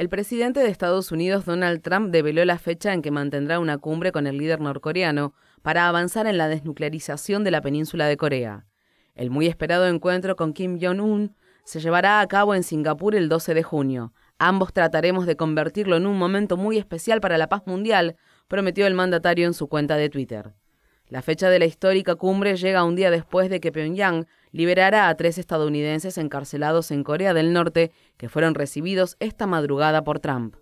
El presidente de Estados Unidos, Donald Trump, develó la fecha en que mantendrá una cumbre con el líder norcoreano para avanzar en la desnuclearización de la península de Corea. El muy esperado encuentro con Kim Jong-un se llevará a cabo en Singapur el 12 de junio. Ambos trataremos de convertirlo en un momento muy especial para la paz mundial, prometió el mandatario en su cuenta de Twitter. La fecha de la histórica cumbre llega un día después de que Pyongyang liberara a tres estadounidenses encarcelados en Corea del Norte que fueron recibidos esta madrugada por Trump.